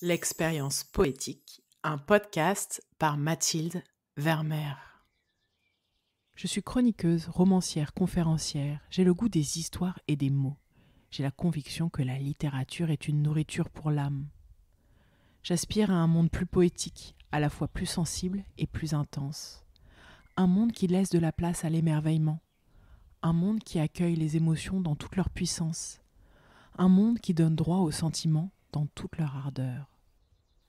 L'expérience poétique, un podcast par Mathilde Vermeer. Je suis chroniqueuse, romancière, conférencière, j'ai le goût des histoires et des mots. J'ai la conviction que la littérature est une nourriture pour l'âme. J'aspire à un monde plus poétique, à la fois plus sensible et plus intense. Un monde qui laisse de la place à l'émerveillement. Un monde qui accueille les émotions dans toute leur puissance. Un monde qui donne droit aux sentiments dans toute leur ardeur.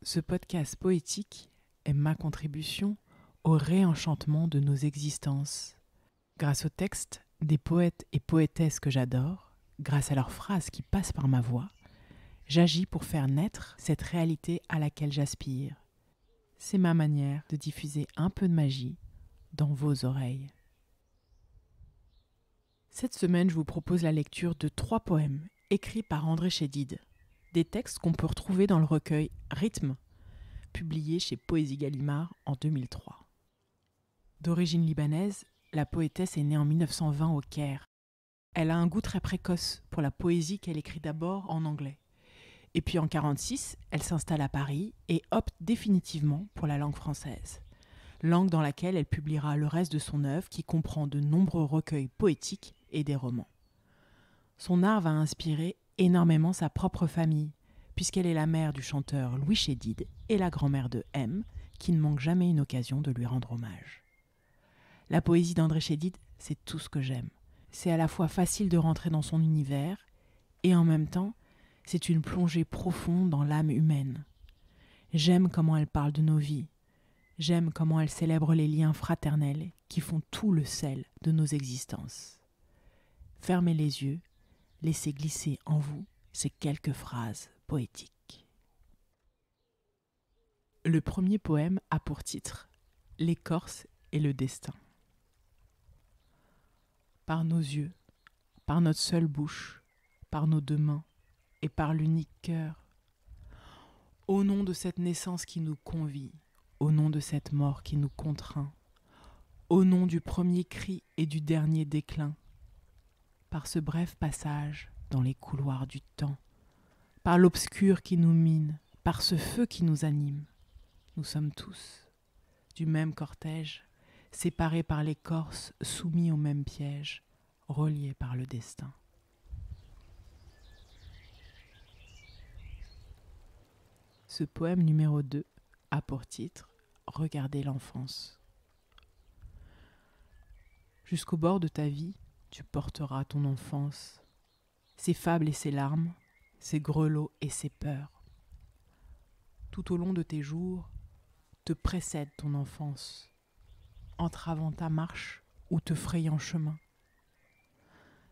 Ce podcast poétique est ma contribution au réenchantement de nos existences. Grâce aux textes des poètes et poétesses que j'adore, grâce à leurs phrases qui passent par ma voix, j'agis pour faire naître cette réalité à laquelle j'aspire. C'est ma manière de diffuser un peu de magie dans vos oreilles. Cette semaine, je vous propose la lecture de trois poèmes écrits par André Chédid des textes qu'on peut retrouver dans le recueil Rythme, publié chez Poésie Gallimard en 2003. D'origine libanaise, la poétesse est née en 1920 au Caire. Elle a un goût très précoce pour la poésie qu'elle écrit d'abord en anglais. Et puis en 1946, elle s'installe à Paris et opte définitivement pour la langue française, langue dans laquelle elle publiera le reste de son œuvre qui comprend de nombreux recueils poétiques et des romans. Son art va inspirer énormément sa propre famille, puisqu'elle est la mère du chanteur Louis Chédid et la grand-mère de M, qui ne manque jamais une occasion de lui rendre hommage. La poésie d'André Chédid, c'est tout ce que j'aime. C'est à la fois facile de rentrer dans son univers, et en même temps, c'est une plongée profonde dans l'âme humaine. J'aime comment elle parle de nos vies. J'aime comment elle célèbre les liens fraternels qui font tout le sel de nos existences. Fermez les yeux laissez glisser en vous ces quelques phrases poétiques. Le premier poème a pour titre L'écorce et le destin. Par nos yeux, par notre seule bouche, par nos deux mains et par l'unique cœur, au nom de cette naissance qui nous convie, au nom de cette mort qui nous contraint, au nom du premier cri et du dernier déclin, par ce bref passage dans les couloirs du temps, par l'obscur qui nous mine, par ce feu qui nous anime. Nous sommes tous du même cortège, séparés par l'écorce, soumis au même piège, reliés par le destin. Ce poème numéro 2 a pour titre Regarder l'enfance. Jusqu'au bord de ta vie, tu porteras ton enfance, ses fables et ses larmes, ses grelots et ses peurs. Tout au long de tes jours, te précède ton enfance, entravant ta marche ou te frayant chemin.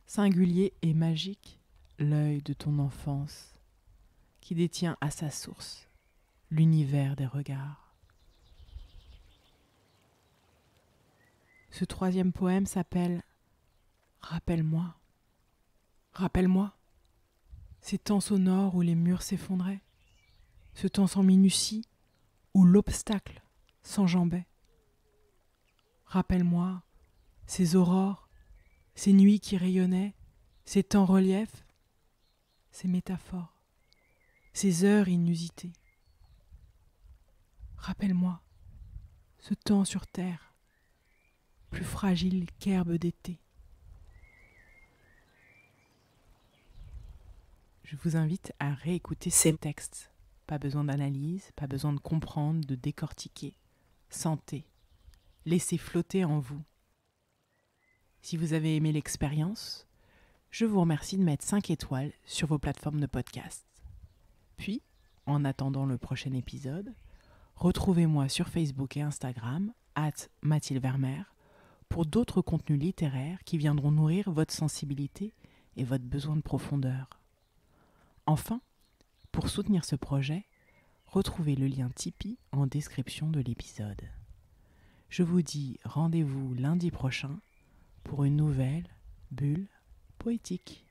Singulier et magique, l'œil de ton enfance, qui détient à sa source l'univers des regards. Ce troisième poème s'appelle Rappelle-moi, rappelle-moi, ces temps sonores où les murs s'effondraient, ce temps sans minutie où l'obstacle s'enjambait. Rappelle-moi ces aurores, ces nuits qui rayonnaient, ces temps reliefs, ces métaphores, ces heures inusitées. Rappelle-moi ce temps sur terre, plus fragile qu'herbe d'été. Je vous invite à réécouter ces textes. Pas besoin d'analyse, pas besoin de comprendre, de décortiquer. Sentez. Laissez flotter en vous. Si vous avez aimé l'expérience, je vous remercie de mettre 5 étoiles sur vos plateformes de podcast. Puis, en attendant le prochain épisode, retrouvez-moi sur Facebook et Instagram, at Mathilde Vermeer, pour d'autres contenus littéraires qui viendront nourrir votre sensibilité et votre besoin de profondeur. Enfin, pour soutenir ce projet, retrouvez le lien Tipeee en description de l'épisode. Je vous dis rendez-vous lundi prochain pour une nouvelle bulle poétique.